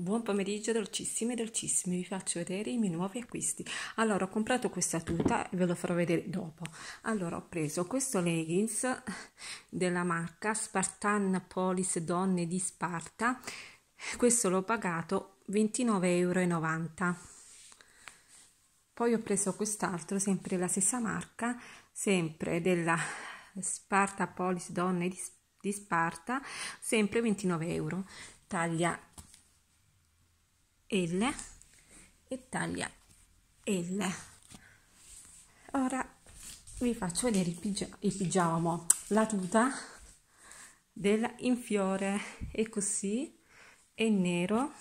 Buon pomeriggio dolcissimi e dolcissimi, vi faccio vedere i miei nuovi acquisti. Allora, ho comprato questa tuta, ve lo farò vedere dopo. Allora, ho preso questo leggings della marca Spartan Polis Donne di Sparta, questo l'ho pagato 29,90 euro. Poi ho preso quest'altro, sempre la stessa marca, sempre della Sparta Polis Donne di Sparta, sempre 29 euro. Taglia l e taglia L. Ora vi faccio vedere il, pigia- il pigiamo, la tuta del infiore è così è nero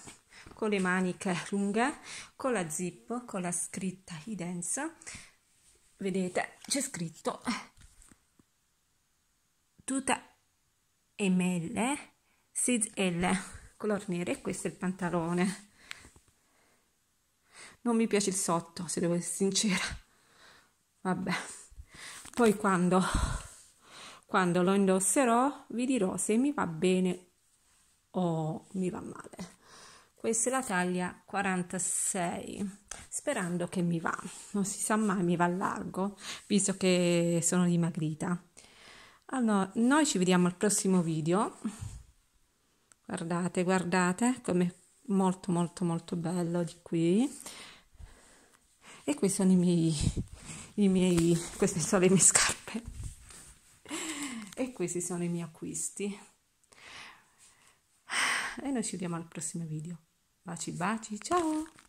con le maniche lunghe, con la zip, con la scritta Idens. Vedete, c'è scritto tuta ML 6L color nero e questo è il pantalone. Non mi piace il sotto, se devo essere sincera. Vabbè. Poi quando, quando lo indosserò vi dirò se mi va bene o mi va male. Questa è la taglia 46, sperando che mi va. Non si sa mai, mi va largo, visto che sono dimagrita. Allora, noi ci vediamo al prossimo video. Guardate, guardate, come molto molto molto bello di qui e qui sono i miei, i miei queste sono le mie scarpe e questi sono i miei acquisti e noi ci vediamo al prossimo video baci baci ciao